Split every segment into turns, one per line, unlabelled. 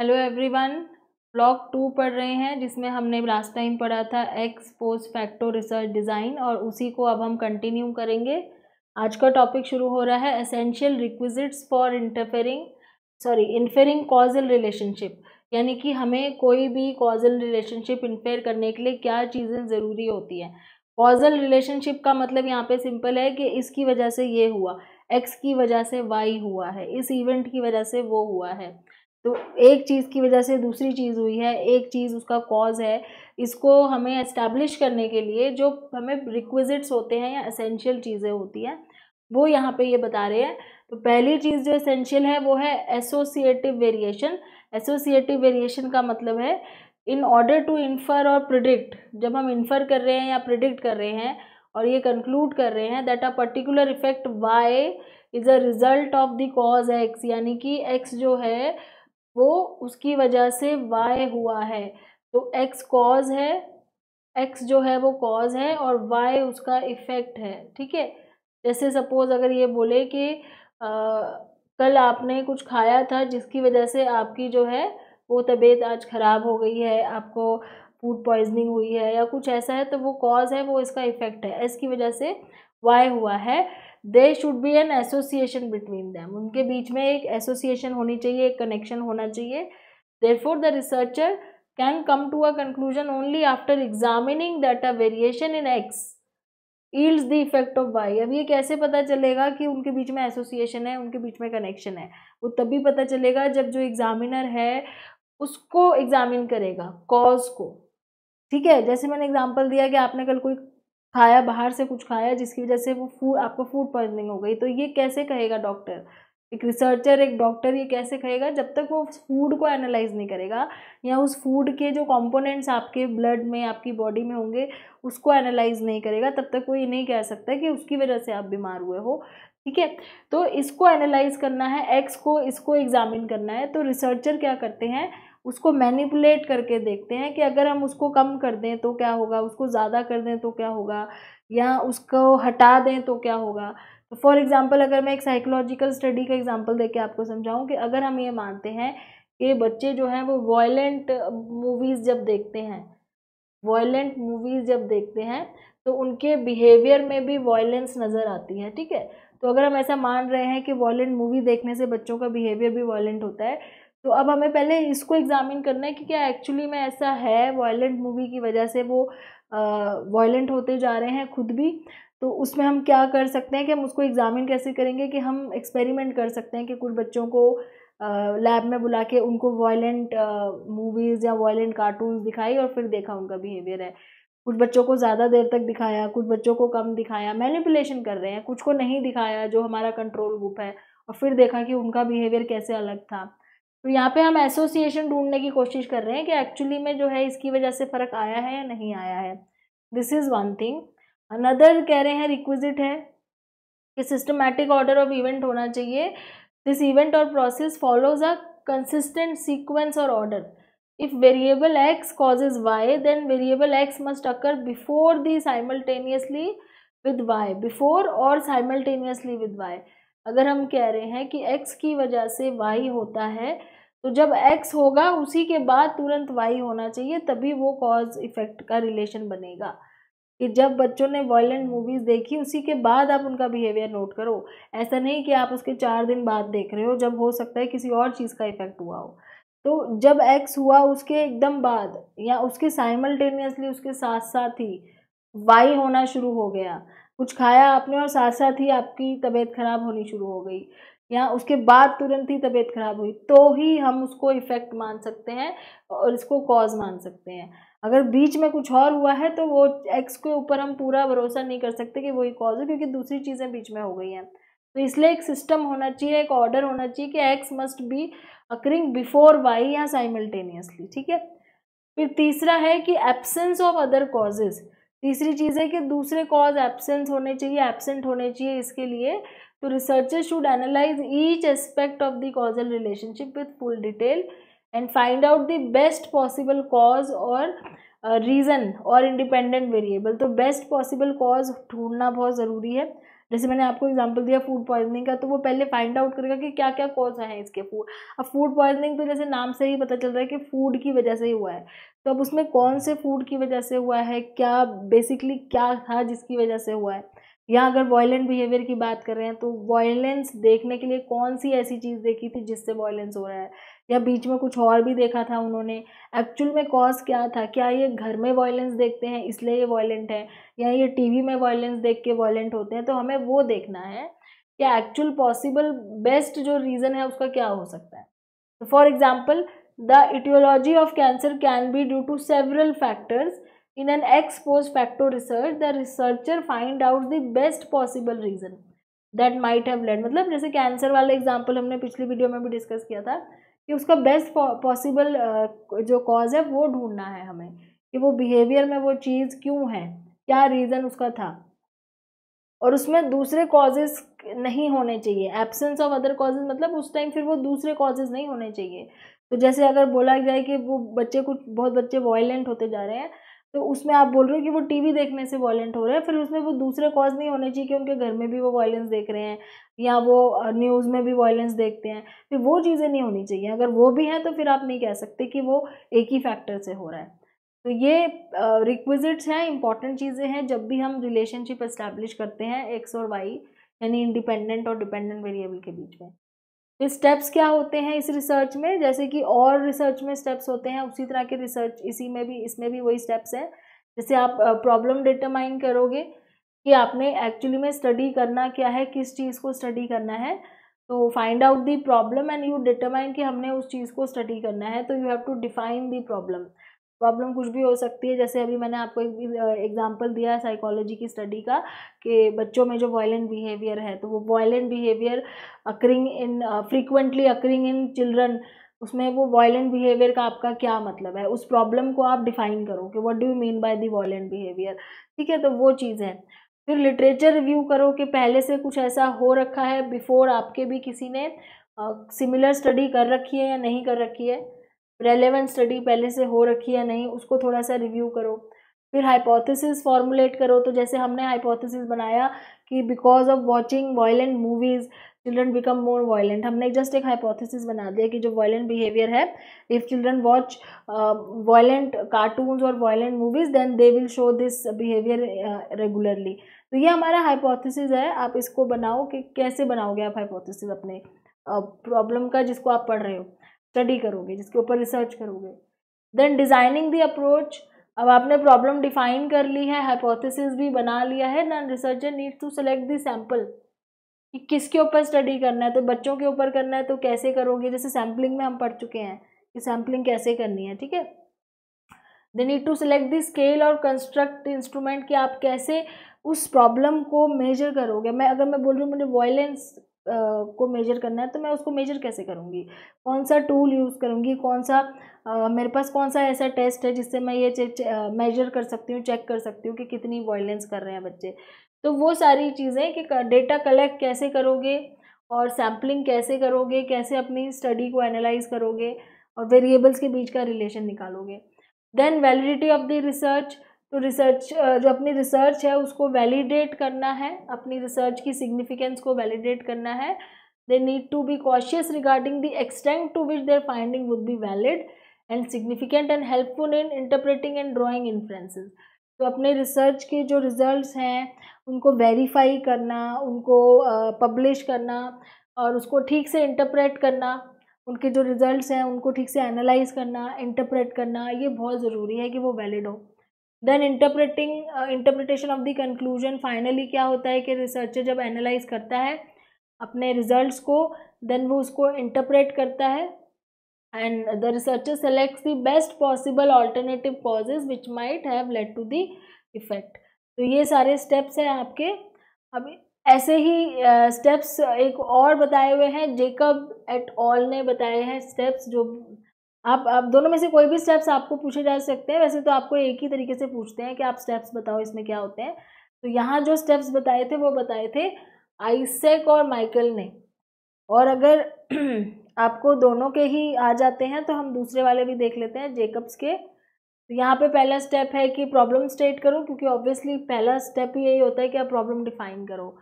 hello everyone block to पढ़ रहे हैं जिसमें हमने लास्ट टाइम पढ़ा था ex post facto research design और उसी को अब हम कंटिन्यू करेंगे आज का टॉपिक शुरू हो रहा है essential requisites for interfering sorry inferring causal relationship यानी कि हमें कोई भी कॉजल रिलेशनशिप इन्फेयर करने के लिए क्या चीज़ें ज़रूरी होती हैं कॉजल रिलेशनशिप का मतलब यहाँ पे सिंपल है कि इसकी वजह से ये हुआ एक्स की वजह से वाई हुआ है इस इवेंट की वजह से वो हुआ है तो एक चीज़ की वजह से दूसरी चीज़ हुई है एक चीज़ उसका कॉज है इसको हमें इस्टेब्लिश करने के लिए जो हमें रिक्विजिट्स होते हैं या असेंशियल चीज़ें होती हैं वो यहाँ पे ये बता रहे हैं तो पहली चीज़ जो असेंशियल है वो है एसोसिएटिव वेरिएशन एसोसिएटिव वेरिएशन का मतलब है इन ऑर्डर टू इन्फर और प्रिडिक्ट जब हम इन्फर कर रहे हैं या प्रिडिक्ट कर रहे हैं और ये कंक्लूड कर रहे हैं that a particular effect Y is a result of the cause X यानी कि एक्स जो है वो उसकी वजह से वाई हुआ है तो एक्स कॉज है एक्स जो है वो कॉज है और वाई उसका इफ़ेक्ट है ठीक है जैसे सपोज़ अगर ये बोले कि आ, कल आपने कुछ खाया था जिसकी वजह से आपकी जो है वो तबीयत आज ख़राब हो गई है आपको फूड पॉइजनिंग हुई है या कुछ ऐसा है तो वो कॉज है वो इसका इफ़ेक्ट है इसकी वजह से वाई हुआ है they should be an association between them उनके बीच में एक एसोसिएशन होनी चाहिए एक कनेक्शन होना चाहिए therefore the researcher can come to a conclusion only after examining that a variation in X yields the effect of Y अब ये कैसे पता चलेगा कि उनके बीच में एसोसिएशन है उनके बीच में कनेक्शन है वो तभी पता चलेगा जब जो एग्जामिनर है उसको एग्जामिन करेगा कॉज को ठीक है जैसे मैंने एग्जाम्पल दिया कि आपने कल कोई खाया बाहर से कुछ खाया जिसकी वजह से वो फूड आपको फूड पॉइजनिंग हो गई तो ये कैसे कहेगा डॉक्टर एक रिसर्चर एक डॉक्टर ये कैसे कहेगा जब तक वो फूड को एनालाइज नहीं करेगा या उस फूड के जो कंपोनेंट्स आपके ब्लड में आपकी बॉडी में होंगे उसको एनालाइज नहीं करेगा तब तक वो ये नहीं कह सकता कि उसकी वजह से आप बीमार हुए हो ठीक है तो इसको एनालाइज करना है एक्स को इसको एग्जामिन करना है तो रिसर्चर क्या करते हैं उसको मैनिपुलेट करके देखते हैं कि अगर हम उसको कम कर दें तो क्या होगा उसको ज़्यादा कर दें तो क्या होगा या उसको हटा दें तो क्या होगा तो फॉर एग्ज़ाम्पल अगर मैं एक साइकोलॉजिकल स्टडी का एग्ज़ाम्पल दे के आपको समझाऊँ कि अगर हम ये मानते हैं कि बच्चे जो हैं वो वॉयलेंट मूवीज़ जब देखते हैं वॉयलेंट मूवीज़ जब देखते हैं तो उनके बिहेवियर में भी वॉयलेंस नज़र आती है ठीक है तो अगर हम ऐसा मान रहे हैं कि वॉयलेंट मूवी देखने से बच्चों का बिहेवियर भी वॉयलेंट होता है तो अब हमें पहले इसको एग्ज़ामिन करना है कि क्या एक्चुअली में ऐसा है वायलेंट मूवी की वजह से वो वायलेंट होते जा रहे हैं खुद भी तो उसमें हम क्या कर सकते हैं कि हम उसको एग्ज़ामिन कैसे करेंगे कि हम एक्सपेरिमेंट कर सकते हैं कि कुछ बच्चों को लैब में बुला के उनको वायलेंट मूवीज़ या वायलेंट कार्टून दिखाई और फिर देखा उनका बिहेवियर है कुछ बच्चों को ज़्यादा देर तक दिखाया कुछ बच्चों को कम दिखाया मैनिपुलेशन कर रहे हैं कुछ को नहीं दिखाया जो हमारा कंट्रोल ग्रुप है और फिर देखा कि उनका बिहेवियर कैसे अलग था तो यहाँ पे हम एसोसिएशन ढूंढने की कोशिश कर रहे हैं कि एक्चुअली में जो है इसकी वजह से फ़र्क आया है या नहीं आया है this is one thing another कह रहे हैं रिक्विजिट है कि सिस्टमैटिक ऑर्डर ऑफ इवेंट होना चाहिए दिस इवेंट और process follows a consistent sequence और order if variable X causes Y then variable X must occur before the simultaneously with Y before और साइमल्टेनियसली विद वाई अगर हम कह रहे हैं कि एक्स की वजह से वाई होता है तो जब एक्स होगा उसी के बाद तुरंत वाई होना चाहिए तभी वो कॉज इफेक्ट का रिलेशन बनेगा कि जब बच्चों ने वॉयलेंट मूवीज़ देखी उसी के बाद आप उनका बिहेवियर नोट करो ऐसा नहीं कि आप उसके चार दिन बाद देख रहे हो जब हो सकता है किसी और चीज़ का इफेक्ट हुआ हो तो जब एक्स हुआ उसके एकदम बाद या उसके साइमल्टेनियसली उसके साथ साथ ही वाई होना शुरू हो गया कुछ खाया आपने और साथ साथ ही आपकी तबीयत ख़राब होनी शुरू हो गई या उसके बाद तुरंत ही तबीयत ख़राब हुई तो ही हम उसको इफ़ेक्ट मान सकते हैं और इसको कॉज मान सकते हैं अगर बीच में कुछ और हुआ है तो वो एक्स के ऊपर हम पूरा भरोसा नहीं कर सकते कि वही कॉज है क्योंकि दूसरी चीज़ें बीच में हो गई हैं तो इसलिए एक सिस्टम होना चाहिए एक ऑर्डर होना चाहिए कि X must be occurring before Y या साइमल्टेनियसली ठीक है फिर तीसरा है कि एब्सेंस ऑफ अदर कॉजेज़ तीसरी चीज़ है कि दूसरे कॉज एबसेंस होने चाहिए एबसेंट होने चाहिए इसके लिए तो researcher should analyse each aspect of the causal relationship with full detail and find out the best possible cause और रीज़न uh, और इंडिपेंडेंट वेरिएबल तो बेस्ट पॉसिबल कॉज ढूंढना बहुत ज़रूरी है जैसे मैंने आपको एग्जांपल दिया फूड पॉइजनिंग का तो वो पहले फाइंड आउट करेगा कि क्या क्या कॉज हैं इसके फूड अब फूड पॉइजनिंग तो जैसे नाम से ही पता चल रहा है कि फूड की वजह से ही हुआ है तो अब उसमें कौन से फूड की वजह से हुआ है क्या बेसिकली क्या था जिसकी वजह से हुआ है या अगर वॉयलेंट बिहेवियर की बात कर रहे हैं तो वॉयलेंस देखने के लिए कौन सी ऐसी चीज़ देखी थी जिससे वॉयलेंस हो रहा है या बीच में कुछ और भी देखा था उन्होंने एक्चुअल में कॉज क्या था क्या ये घर में वॉयलेंस देखते हैं इसलिए ये वॉयलेंट है या ये टीवी में वॉयलेंस देख के वॉयलेंट होते हैं तो हमें वो देखना है कि एक्चुअल पॉसिबल बेस्ट जो रीज़न है उसका क्या हो सकता है फॉर तो example the etiology of cancer can be due to several factors in an ex post facto research the researcher find out the best possible reason that might have led मतलब जैसे cancer वाला example हमने पिछली video में भी discuss किया था कि उसका बेस्ट पॉसिबल जो कॉज है वो ढूंढना है हमें कि वो बिहेवियर में वो चीज़ क्यों है क्या रीज़न उसका था और उसमें दूसरे कॉजेज़ नहीं होने चाहिए एब्सेंस ऑफ अदर कॉजेज मतलब उस टाइम फिर वो दूसरे कॉजेज नहीं होने चाहिए तो जैसे अगर बोला जाए कि वो बच्चे कुछ बहुत बच्चे वॉयलेंट होते जा रहे हैं तो उसमें आप बोल रहे हो कि वो टीवी देखने से वॉयलेंट हो रहे हैं फिर उसमें वो दूसरे कॉज नहीं होने चाहिए कि उनके घर में भी वो वॉयलेंस देख रहे हैं या वो न्यूज़ में भी वायलेंस देखते हैं फिर तो वो चीज़ें नहीं होनी चाहिए अगर वो भी हैं तो फिर आप नहीं कह सकते कि वो एक ही फैक्टर से हो रहा है तो ये रिक्विजिट्स हैं इंपॉर्टेंट चीज़ें हैं जब भी हम रिलेशनशिप इस्टेब्लिश करते हैं एक्स और वाई यानी इंडिपेंडेंट और डिपेंडेंट वेरिएबल के बीच में तो स्टेप्स क्या होते हैं इस रिसर्च में जैसे कि और रिसर्च में स्टेप्स होते हैं उसी तरह के रिसर्च इसी में भी इसमें भी वही स्टेप्स हैं जैसे आप प्रॉब्लम डिटरमाइन करोगे कि आपने एक्चुअली में स्टडी करना क्या है किस चीज़ को स्टडी करना है तो find out the problem and you determine कि हमने उस चीज़ को स्टडी करना है तो you have to define the problem problem कुछ भी हो सकती है जैसे अभी मैंने आपको एक एग्जांपल दिया है साइकोलॉजी की स्टडी का कि बच्चों में जो वॉयलेंट बिहेवियर है तो वो violent behaviour occurring in frequently occurring in children उसमें वो वॉयलेंट बिहेवियर का आपका क्या मतलब है उस प्रॉब्लम को आप डिफाइन करो कि what do you mean by the violent behaviour ठीक है तो वो चीज़ है फिर लिटरेचर रिव्यू करो कि पहले से कुछ ऐसा हो रखा है बिफोर आपके भी किसी ने सिमिलर uh, स्टडी कर रखी है या नहीं कर रखी है रेलेवेंट स्टडी पहले से हो रखी या नहीं उसको थोड़ा सा रिव्यू करो फिर हाइपोथेसिस फॉर्मुलेट करो तो जैसे हमने हाइपोथेसिस बनाया कि because of watching violent movies children become more violent हमने जस्ट एक हाइपोथेसिस बना दिया कि जो वॉयेंट बिहेवियर है if children watch violent cartoons और violent movies then they will show this behaviour regularly तो ये हमारा हाइपोथेसिस है आप इसको बनाओ कि कैसे बनाओगे आप हाइपोथेसिस अपने प्रॉब्लम uh, का जिसको आप पढ़ रहे हो स्टडी करोगे जिसके ऊपर रिसर्च करोगे देन डिज़ाइनिंग दी अप्रोच अब आपने प्रॉब्लम डिफाइन कर ली है हाइपोथेसिस भी बना लिया है ना researcher need to select the sample कि किसके ऊपर स्टडी करना है तो बच्चों के ऊपर करना है तो कैसे करोगे जैसे सैम्पलिंग में हम पढ़ चुके हैं कि सैम्पलिंग कैसे करनी है ठीक है they need to select the scale और कंस्ट्रक्ट इंस्ट्रूमेंट कि आप कैसे उस प्रॉब्लम को मेजर करोगे मैं अगर मैं बोल रही हूँ मुझे वॉयलेंस को मेजर करना है तो मैं उसको मेजर कैसे करूँगी कौन सा टूल यूज़ करूँगी कौन सा आ, मेरे पास कौन सा ऐसा टेस्ट है जिससे मैं ये मेजर कर सकती हूँ चेक कर सकती हूँ कि कितनी वॉयलेंस कर रहे हैं बच्चे तो वो सारी चीज़ें कि डेटा कलेक्ट कैसे करोगे और सैम्पलिंग कैसे करोगे कैसे अपनी स्टडी को एनालाइज करोगे और वेरिएबल्स के बीच का रिलेशन निकालोगे then validity of the research तो रिसर्च जो अपनी रिसर्च है उसको वैलिडेट करना है अपनी रिसर्च की सिग्निफिकेंस को वैलिडेट करना है they need to be cautious regarding the extent to which their finding would be valid and significant and helpful in interpreting and drawing inferences तो अपने रिसर्च के जो रिज़ल्ट हैं उनको वेरीफाई करना उनको पब्लिश करना और उसको ठीक से इंटरप्रेट करना उनके जो रिज़ल्ट हैं उनको ठीक से एनालाइज करना इंटरप्रेट करना ये बहुत ज़रूरी है कि वो वैलिड हो then interpreting interpretation of the conclusion finally क्या होता है कि रिसर्चर जब एनालाइज करता है अपने रिजल्ट्स को देन वो उसको इंटरप्रेट करता है and the researcher selects the best possible alternative causes which might have led to the effect तो ये सारे स्टेप्स हैं आपके अब ऐसे ही स्टेप्स uh, एक और बताए हुए हैं जेकब एट ऑल ने बताए हैं स्टेप्स जो आप आप दोनों में से कोई भी स्टेप्स आपको पूछे जा सकते हैं वैसे तो आपको एक ही तरीके से पूछते हैं कि आप स्टेप्स बताओ इसमें क्या होते हैं तो यहाँ जो स्टेप्स बताए थे वो बताए थे आइसेक और माइकल ने और अगर आपको दोनों के ही आ जाते हैं तो हम दूसरे वाले भी देख लेते हैं जेकब्स के तो यहाँ पे पहला स्टेप है कि प्रॉब्लम स्टेट करो क्योंकि ऑब्वियसली पहला स्टेप ही यही होता है कि आप प्रॉब्लम डिफाइन करो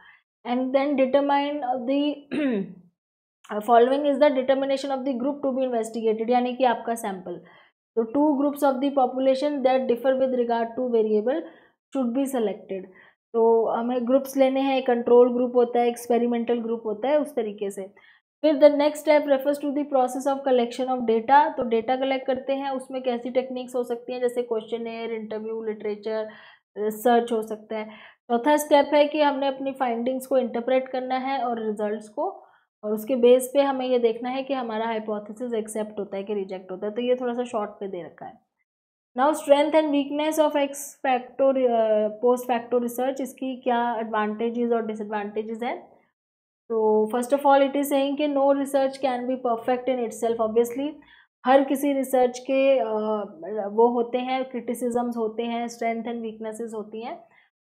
and then determine the following is the determination of the group to be investigated यानी कि आपका सैम्पल तो two groups of the population that differ with regard to variable should be selected तो हमें groups लेने हैं control group होता है एक्सपेरिमेंटल ग्रुप होता है उस तरीके से फिर the next step refers to the process of collection of data तो डेटा कलेक्ट करते हैं उसमें कैसी टेक्निक्स हो सकती हैं जैसे questionnaire interview literature search हो सकता है चौथा स्टेप है कि हमने अपनी फाइंडिंग्स को इंटरप्रेट करना है और रिजल्ट को और उसके बेस पे हमें ये देखना है कि हमारा हाइपोथेसिस एक्सेप्ट होता है कि रिजेक्ट होता है तो ये थोड़ा सा शॉर्ट पे दे रखा है now strength and weakness of ex factor post facto research इसकी क्या एडवांटेजेस और डिसएडवांटेजेस हैं तो first of all it is saying कि no research can be perfect in it obviously हर किसी रिसर्च के uh, वो होते हैं क्रिटिसिजम्स होते हैं स्ट्रेंथ एंड वीकनेसेस होती हैं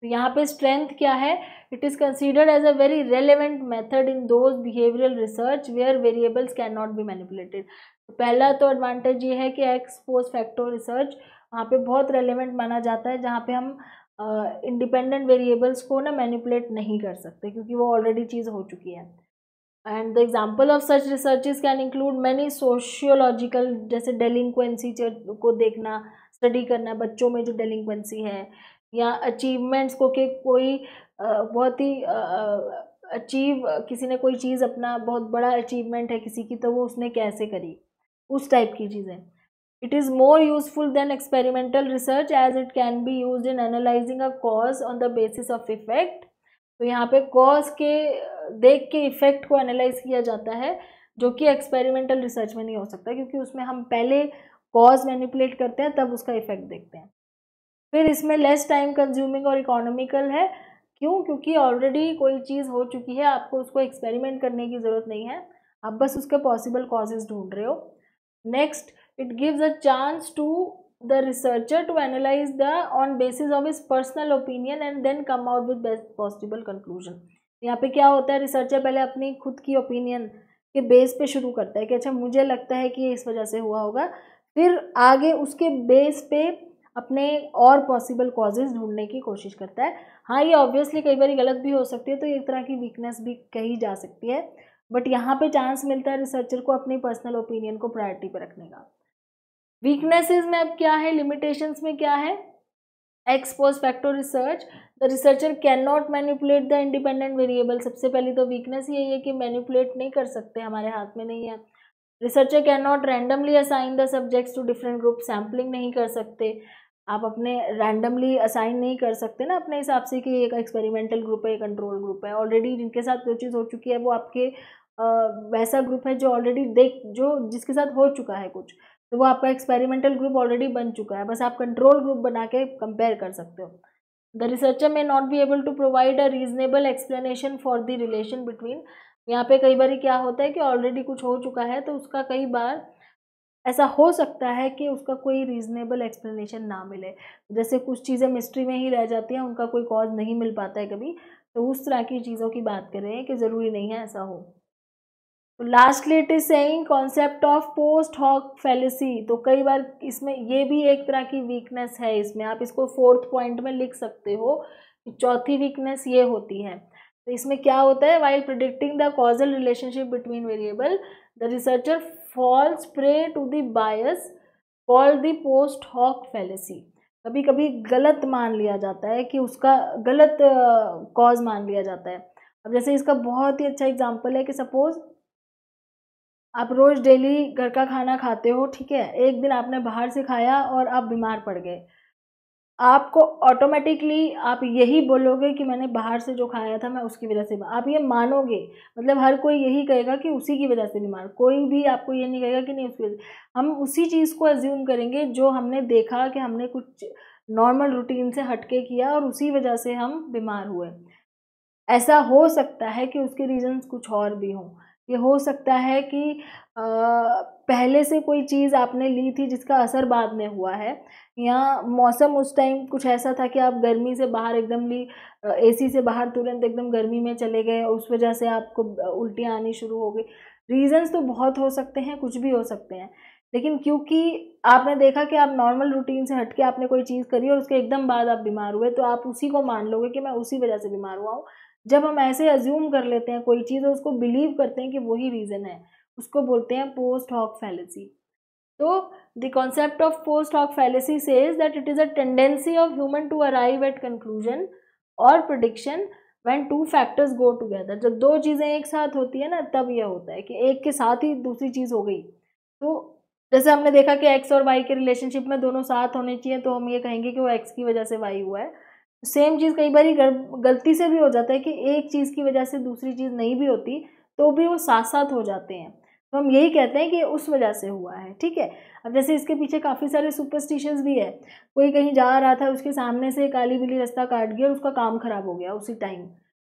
तो यहाँ पे स्ट्रेंथ क्या है it is considered as a very relevant method in those behavioural research where variables can not be manipulated पहला तो एडवांटेज ये है कि एक्सपोज फैक्टो रिसर्च वहाँ पे बहुत रेलिवेंट माना जाता है जहाँ पे हम इंडिपेंडेंट uh, वेरिएबल्स को ना मैनिपुलेट नहीं कर सकते क्योंकि वो ऑलरेडी चीज़ हो चुकी है and the example of such research can include many sociological जैसे डेलिंक्वेंसी को देखना स्टडी करना बच्चों में जो डेलिंक्वेंसी है या अचीवमेंट्स को कि कोई बहुत ही अचीव किसी ने कोई चीज़ अपना बहुत बड़ा अचीवमेंट है किसी की तो वो उसने कैसे करी उस टाइप की चीज़ें it is more useful than experimental research as it can be use in analysing a cause on the basis of effect तो यहाँ पे कॉज के देख के इफेक्ट को एनालाइज किया जाता है जो कि एक्सपेरिमेंटल रिसर्च में नहीं हो सकता क्योंकि उसमें हम पहले कॉज मैनिपुलेट करते हैं तब उसका इफेक्ट देखते हैं फिर इसमें लेस टाइम कंज्यूमिंग और इकोनॉमिकल है क्यों क्योंकि ऑलरेडी कोई चीज़ हो चुकी है आपको उसको एक्सपेरिमेंट करने की ज़रूरत नहीं है आप बस उसके पॉसिबल कॉजेज ढूंढ रहे हो next it gives a chance to the researcher to analyse the on basis of his personal opinion and then come out with best possible conclusion यहाँ पे क्या होता है रिसर्चर पहले अपनी खुद की ओपिनियन के बेस पे शुरू करता है कि अच्छा मुझे लगता है कि इस वजह से हुआ होगा फिर आगे उसके बेस पे अपने और पॉसिबल कॉजेज ढूंढने की कोशिश करता है हाँ ये ऑब्वियसली कई बार गलत भी हो सकती है तो एक तरह की वीकनेस भी कही जा सकती है बट यहाँ पे चांस मिलता है रिसर्चर को अपनी पर्सनल ओपिनियन को प्रायोरिटी पर रखने का वीकनेसेस में अब क्या है लिमिटेशंस में क्या है ex post facto research the researcher can not manipulate the independent variable सबसे पहली तो वीकनेस यही है कि मैनिपुलेट नहीं कर सकते हमारे हाथ में नहीं है researcher can not randomly assign the subjects to different group sampling नहीं कर सकते आप अपने रैंडमली असाइन नहीं कर सकते ना अपने हिसाब से कि एक एक्सपेरिमेंटल ग्रुप है एक कंट्रोल ग्रुप है ऑलरेडी जिनके साथ जो चीज़ हो चुकी है वो आपके वैसा ग्रुप है जो ऑलरेडी देख जो जिसके साथ हो चुका है कुछ तो वो आपका एक्सपेरिमेंटल ग्रुप ऑलरेडी बन चुका है बस आप कंट्रोल ग्रुप बना के कंपेयर कर सकते हो the researcher may not be able to provide a reasonable explanation for the relation between यहाँ पे कई बार क्या होता है कि ऑलरेडी कुछ हो चुका है तो उसका कई बार ऐसा हो सकता है कि उसका कोई रीज़नेबल एक्सप्लेनेशन ना मिले जैसे कुछ चीज़ें मिस्ट्री में ही रह जाती हैं उनका कोई कॉज नहीं मिल पाता है कभी तो उस तरह की चीज़ों की बात कर रहे हैं कि ज़रूरी नहीं है ऐसा हो तो lastly it is saying concept of post hoc fallacy तो कई बार इसमें ये भी एक तरह की वीकनेस है इसमें आप इसको फोर्थ पॉइंट में लिख सकते हो कि चौथी वीकनेस ये होती है तो इसमें क्या होता है while predicting the causal relationship between variable the researcher falls prey to the bias call the post hoc fallacy कभी कभी गलत मान लिया जाता है कि उसका गलत कॉज uh, मान लिया जाता है अब जैसे इसका बहुत ही अच्छा एग्जाम्पल है कि सपोज़ आप रोज़ डेली घर का खाना खाते हो ठीक है एक दिन आपने बाहर से खाया और आप बीमार पड़ गए आपको ऑटोमेटिकली आप यही बोलोगे कि मैंने बाहर से जो खाया था मैं उसकी वजह से आप ये मानोगे मतलब हर कोई यही कहेगा कि उसी की वजह से बीमार कोई भी आपको ये नहीं कहेगा कि नहीं उसकी वजह हम उसी चीज़ को एज्यूम करेंगे जो हमने देखा कि हमने कुछ नॉर्मल रूटीन से हटके किया और उसी वजह से हम बीमार हुए ऐसा हो सकता है कि उसके रीजंस कुछ और भी हों ये हो सकता है कि आ, पहले से कोई चीज़ आपने ली थी जिसका असर बाद में हुआ है या मौसम उस टाइम कुछ ऐसा था कि आप गर्मी से बाहर एकदम ली एसी से बाहर तुरंत एकदम गर्मी में चले गए उस वजह से आपको उल्टियाँ आनी शुरू हो गई रीज़न्स तो बहुत हो सकते हैं कुछ भी हो सकते हैं लेकिन क्योंकि आपने देखा कि आप नॉर्मल रूटीन से हट के आपने कोई चीज़ करी और उसके एकदम बाद आप बीमार हुए तो आप उसी को मान लोगे कि मैं उसी वजह से बीमार हुआ हूँ जब हम ऐसे अज्यूम कर लेते हैं कोई चीज़ और उसको बिलीव करते हैं कि वही रीज़न है उसको बोलते हैं पोस्ट हॉक फैलेसी तो the concept of post hoc fallacy says that it is a tendency of human to arrive at conclusion और prediction when two factors go together जब दो चीज़ें एक साथ होती है ना तब यह होता है कि एक के साथ ही दूसरी चीज़ हो गई तो जैसे हमने देखा कि एक्स और वाई के रिलेशनशिप में दोनों साथ होने चाहिए तो हम ये कहेंगे कि वो एक्स की वजह से वाई हुआ है सेम चीज़ कई बार गलती से भी हो जाता है कि एक चीज़ की वजह से दूसरी चीज़ नहीं भी होती तो भी वो साथ साथ हो जाते हैं तो हम यही कहते हैं कि उस वजह से हुआ है ठीक है अब जैसे इसके पीछे काफ़ी सारे सुपरस्टिशंस भी है कोई कहीं जा रहा था उसके सामने से काली बिली रास्ता काट गया और उसका काम खराब हो गया उसी टाइम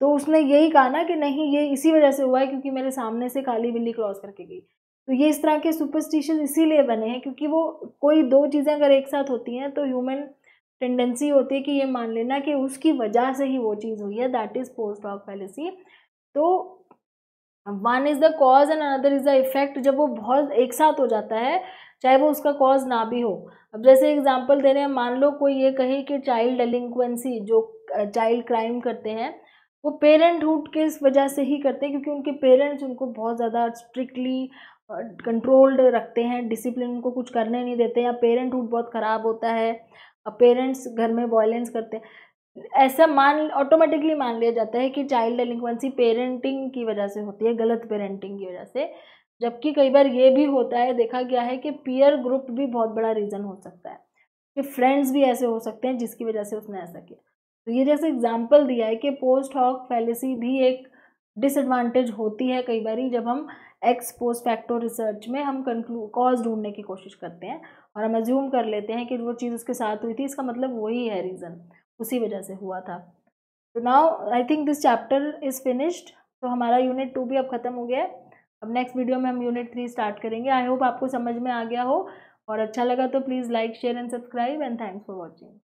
तो उसने यही कहा ना कि नहीं ये इसी वजह से हुआ है क्योंकि मेरे सामने से काली बिल्ली क्रॉस करके गई तो ये इस तरह के सुपरस्टिशन इसीलिए बने हैं क्योंकि वो कोई दो चीज़ें अगर एक साथ होती हैं तो ह्यूमन टेंडेंसी होती है कि ये मान लेना कि उसकी वजह से ही वो चीज़ हुई है that is post of fallacy तो one is the cause and another is the effect जब वो बहुत एक साथ हो जाता है चाहे वो उसका कॉज ना भी हो अब जैसे एग्जांपल दे रहे हैं मान लो कोई ये कहे कि चाइल्ड डेलिंक्वेंसी जो चाइल्ड क्राइम करते हैं वो पेरेंटहुड के इस वजह से ही करते हैं क्योंकि उनके पेरेंट्स उनको बहुत ज़्यादा स्ट्रिक्टली कंट्रोल्ड रखते हैं डिसिप्लिन उनको कुछ करने नहीं देते या पेरेंटहुड बहुत ख़राब होता है पेरेंट्स घर में वॉयलेंस करते हैं ऐसा मान ऑटोमेटिकली मान लिया जाता है कि चाइल्ड डेलिंक्वेंसी पेरेंटिंग की वजह से होती है गलत पेरेंटिंग की वजह से जबकि कई बार ये भी होता है देखा गया है कि पीयर ग्रुप भी बहुत बड़ा रीज़न हो सकता है कि फ्रेंड्स भी ऐसे हो सकते हैं जिसकी वजह से उसने ऐसा किया तो ये जैसे एग्जाम्पल दिया है कि पोस्ट हॉक फैलेसी भी एक डिसएडवांटेज होती है कई बार जब हम एक्स पोस्ट फैक्टो रिसर्च में हम कंक्लू कॉज ढूंढने की कोशिश करते हैं और हम अज्यूम कर लेते हैं कि वो चीज़ उसके साथ हुई थी इसका मतलब वही है रीज़न उसी वजह से हुआ था तो now I think this chapter is finished तो हमारा यूनिट टू भी अब ख़त्म हो गया है अब नेक्स्ट वीडियो में हम यूनिट थ्री स्टार्ट करेंगे आई होप आपको समझ में आ गया हो और अच्छा लगा तो please like share and subscribe and thanks for watching